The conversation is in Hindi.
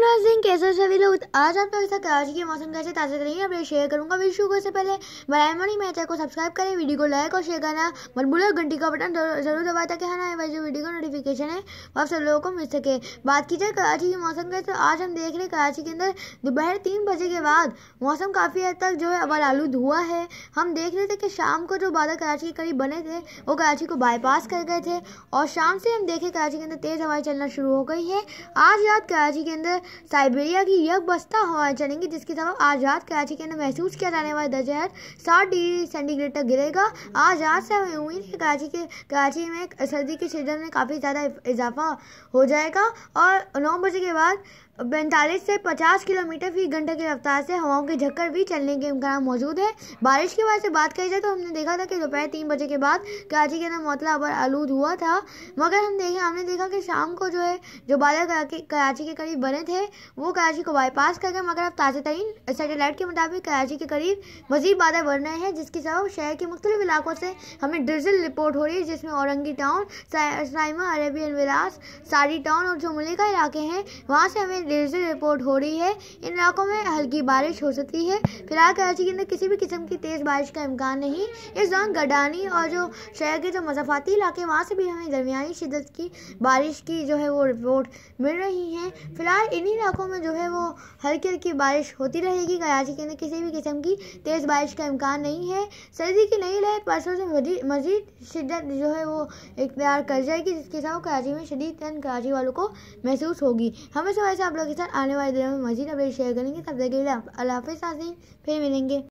नर्सिंग कैसे सभी लोग आज आप लोग साथ कराची के मौसम कैसे ताज़ा करेंगे अपने शेयर करूंगा वीडियो शुरू से पहले बराए मोनी मेरे को सब्सक्राइब करें वीडियो को लाइक और शेयर करना मत भूलो घंटी का बटन जरूर दबा ताकि कि हाँ भाई जो वीडियो का नोटिफिकेशन है वो आप सब लोगों को मिल सके बात की जाए कराची के मौसम का तो आज हम देख रहे हैं कराची के अंदर दोपहर तीन बजे के बाद मौसम काफ़ी हद तक जो है अब आलू धुआ है हम देख रहे थे कि शाम को जो बादल कराची के करीब बने थे वो कराची को बाईपास कर गए थे और शाम से हम देखे कराची के अंदर तेज़ हवाएं चलना शुरू हो गई है आज रात कराची के अंदर साइबेरिया की बस्ता हवाएं चलेंगी जिसके सबब आज रात कराची के अंदर महसूस किया जाने वाला दर्जा साठ डिग्री सेंटीग्रेड तक गिरेगा आज रात से हमें उम्मीद है कराची के कराची में सर्दी के सीजन में काफ़ी ज़्यादा इजाफा हो जाएगा और नौ बजे के बाद पैंतालीस से पचास किलोमीटर फी घंटे की रफ्तार से हवाओं के झक्कर भी चलने के इम्कान मौजूद है बारिश के वजह से बात की जाए तो हमने देखा था कि दोपहर तीन बजे के बाद कराची के अंदर मौतला अबर आलूद हुआ था मगर हम देखें हमने देखा कि शाम को जो है जो बादल कराची के करीब बने थे है वो कराची को बाईपास कर गए मगर अब ताज़ा तरीन सेटेलाइट के मुताबिक कराची के करीब मजीद बाधा बढ़ रहे हैं जिसके सब शहर के मुख्तलिफ इलाकों से हमें डिजल रिपोर्ट हो रही है जिसमें औरंगी टाउन साइमा अरबी अनविलास सारी टाउन और जो का इलाके हैं वहाँ से हमें डिजिटल रिपोर्ट हो रही है इन इलाकों में हल्की बारिश हो सकती है फिलहाल कराची के अंदर किसी भी किस्म की तेज़ बारिश का इम्कान नहीं इस दौरान गडानी और जो शहर के जो मजाफाती इलाके वहाँ से भी हमें दरमिया शिदत की बारिश की जो है वो रिपोर्ट मिल रही है फिलहाल इन शहरी इलाकों में जो है वो हल्की हल्की बारिश होती रहेगी कराची के अंदर किसी भी किस्म की तेज़ बारिश का इम्कान नहीं है सर्दी की नई लहर परसों से मजीद शिदत जो है वो इख्तियार कर जाएगी जिसके साथ कराची में शदीद तन कराची वालों को महसूस होगी हमेशा वैसे आप लोगों के साथ आने वाले दिनों में मजीद अपडेट शेयर करेंगे तब तक के लिए अल्लाह हाफिज़ फिर मिलेंगे